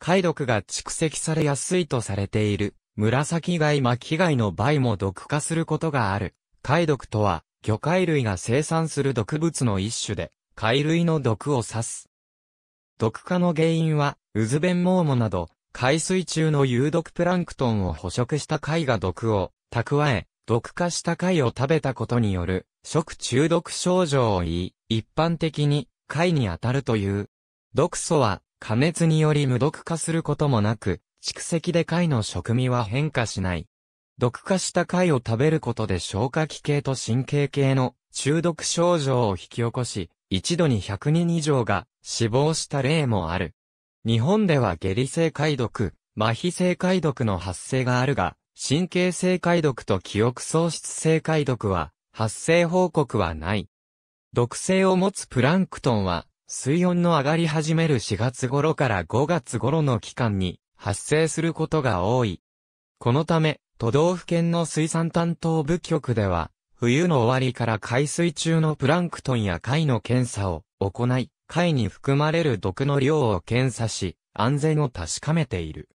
貝毒が蓄積されやすいとされている、紫貝巻貝の倍も毒化することがある。貝毒とは、魚介類が生産する毒物の一種で、貝類の毒を指す。毒化の原因は、ウズベンモーモなど、海水中の有毒プランクトンを捕食した貝が毒を蓄え、毒化した貝を食べたことによる食中毒症状を言い、一般的に貝に当たるという。毒素は加熱により無毒化することもなく、蓄積で貝の食味は変化しない。毒化した貝を食べることで消化器系と神経系の中毒症状を引き起こし、一度に100人以上が死亡した例もある。日本では下痢性解毒、麻痺性解毒の発生があるが、神経性解毒と記憶喪失性解毒は発生報告はない。毒性を持つプランクトンは水温の上がり始める4月頃から5月頃の期間に発生することが多い。このため、都道府県の水産担当部局では、冬の終わりから海水中のプランクトンや貝の検査を行い、貝に含まれる毒の量を検査し、安全を確かめている。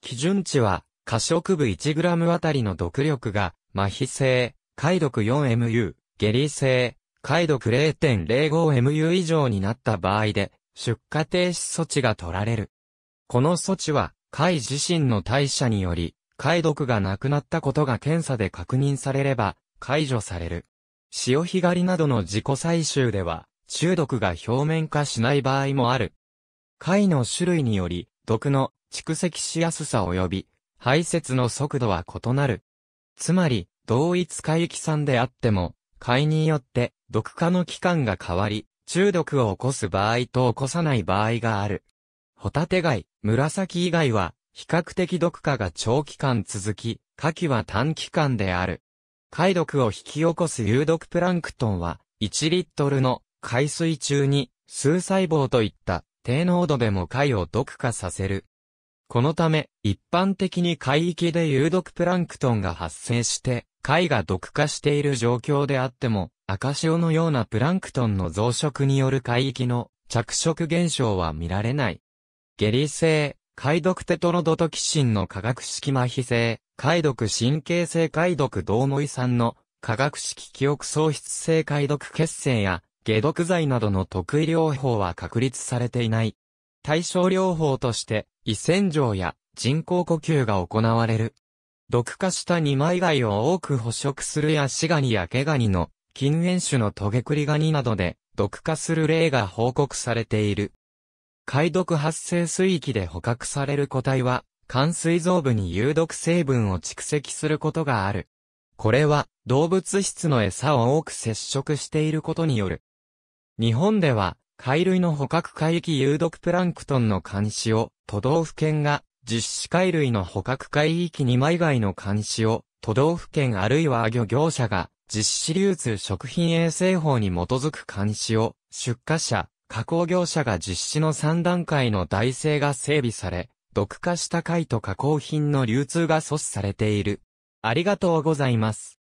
基準値は、過食部 1g あたりの毒力が、麻痺性、貝毒 4mu、下痢性、解読 0.05mu 以上になった場合で、出荷停止措置が取られる。この措置は、解自身の代謝により、解毒がなくなったことが検査で確認されれば、解除される。潮干狩りなどの自己採集では、中毒が表面化しない場合もある。貝の種類により、毒の蓄積しやすさ及び、排泄の速度は異なる。つまり、同一海域産であっても、貝によって毒化の期間が変わり、中毒を起こす場合と起こさない場合がある。ホタテ貝、紫以外は、比較的毒化が長期間続き、下記は短期間である。貝毒を引き起こす有毒プランクトンは、1リットルの海水中に、数細胞といった低濃度でも貝を毒化させる。このため、一般的に海域で有毒プランクトンが発生して、貝が毒化している状況であっても、赤潮のようなプランクトンの増殖による海域の着色現象は見られない。下痢性、解毒テトロドトキシンの化学式麻痺性、解毒神経性解毒ドーモイ酸の化学式記憶喪失性解毒血清や解毒剤などの特異療法は確立されていない。対症療法として、胃洗浄や人工呼吸が行われる。毒化した二枚貝を多く捕食するヤシガニやケガニの近縁種のトゲクリガニなどで毒化する例が報告されている。解毒発生水域で捕獲される個体は、肝水臓部に有毒成分を蓄積することがある。これは動物質の餌を多く接触していることによる。日本では、貝類の捕獲海域有毒プランクトンの監視を都道府県が実施貝類の捕獲海域二枚外の監視を、都道府県あるいは漁業者が、実施流通食品衛生法に基づく監視を、出荷者、加工業者が実施の3段階の体制が整備され、毒化した貝と加工品の流通が阻止されている。ありがとうございます。